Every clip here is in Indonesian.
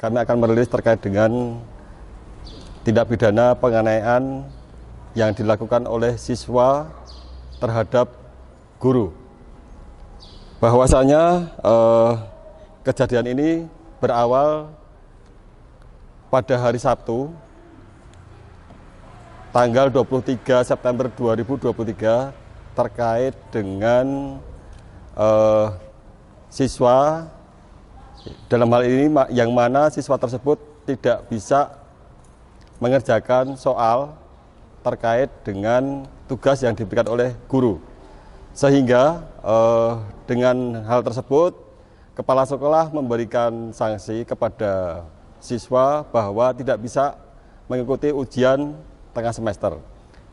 kami akan merilis terkait dengan tindak pidana penganiayaan yang dilakukan oleh siswa terhadap guru. Bahwasanya eh, kejadian ini berawal pada hari Sabtu tanggal 23 September 2023 terkait dengan eh, siswa dalam hal ini yang mana siswa tersebut tidak bisa mengerjakan soal terkait dengan tugas yang diberikan oleh guru. Sehingga eh, dengan hal tersebut kepala sekolah memberikan sanksi kepada siswa bahwa tidak bisa mengikuti ujian tengah semester.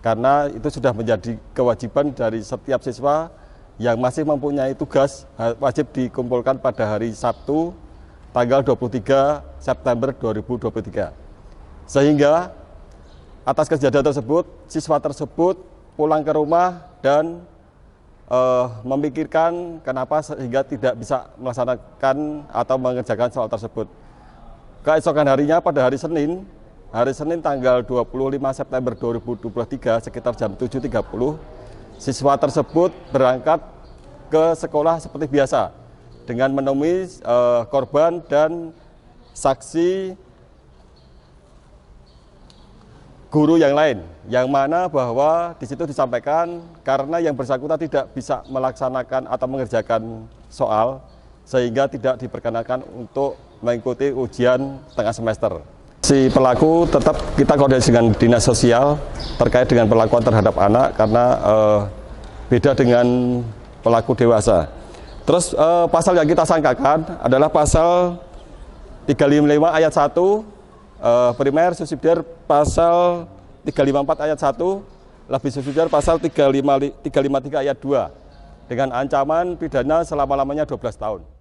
Karena itu sudah menjadi kewajiban dari setiap siswa yang masih mempunyai tugas wajib dikumpulkan pada hari Sabtu tanggal 23 September 2023. Sehingga atas kejadian tersebut siswa tersebut pulang ke rumah dan uh, memikirkan kenapa sehingga tidak bisa melaksanakan atau mengerjakan soal tersebut. Keesokan harinya pada hari Senin, hari Senin tanggal 25 September 2023 sekitar jam 7.30 Siswa tersebut berangkat ke sekolah seperti biasa dengan menemui uh, korban dan saksi guru yang lain, yang mana bahwa di situ disampaikan karena yang bersangkutan tidak bisa melaksanakan atau mengerjakan soal, sehingga tidak diperkenankan untuk mengikuti ujian tengah semester si pelaku tetap kita koordinasi dengan dinas sosial terkait dengan perlakuan terhadap anak karena uh, beda dengan pelaku dewasa. Terus uh, pasal yang kita sangkakan adalah pasal 355 ayat 1 uh, eh, primer subsidiar pasal 354 ayat 1 lebih subsidiar pasal 353 ayat 2 dengan ancaman pidana selama-lamanya 12 tahun.